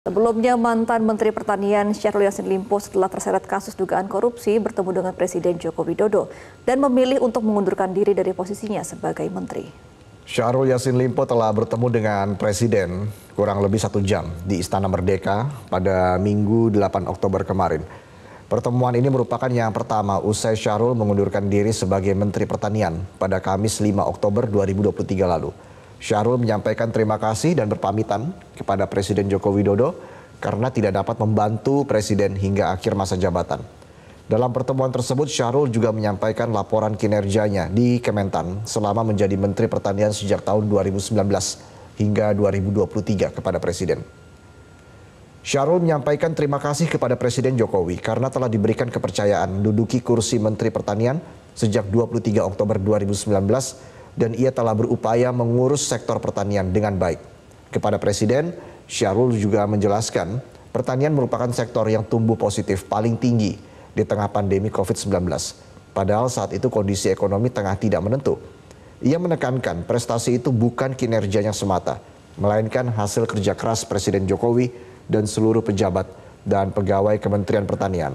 Sebelumnya, mantan Menteri Pertanian Syahrul Yassin Limpo setelah terseret kasus dugaan korupsi bertemu dengan Presiden Joko Widodo dan memilih untuk mengundurkan diri dari posisinya sebagai Menteri. Syahrul Yassin Limpo telah bertemu dengan Presiden kurang lebih satu jam di Istana Merdeka pada Minggu 8 Oktober kemarin. Pertemuan ini merupakan yang pertama usai Syahrul mengundurkan diri sebagai Menteri Pertanian pada Kamis 5 Oktober 2023 lalu. Syahrul menyampaikan terima kasih dan berpamitan kepada Presiden Joko Widodo karena tidak dapat membantu Presiden hingga akhir masa jabatan. Dalam pertemuan tersebut, Syahrul juga menyampaikan laporan kinerjanya di Kementan selama menjadi Menteri Pertanian sejak tahun 2019 hingga 2023 kepada Presiden. Syahrul menyampaikan terima kasih kepada Presiden Jokowi karena telah diberikan kepercayaan menduduki kursi Menteri Pertanian sejak 23 Oktober 2019 dan ia telah berupaya mengurus sektor pertanian dengan baik. Kepada Presiden, Syahrul juga menjelaskan pertanian merupakan sektor yang tumbuh positif paling tinggi di tengah pandemi COVID-19. Padahal saat itu kondisi ekonomi tengah tidak menentu. Ia menekankan prestasi itu bukan kinerjanya semata, melainkan hasil kerja keras Presiden Jokowi dan seluruh pejabat dan pegawai Kementerian Pertanian.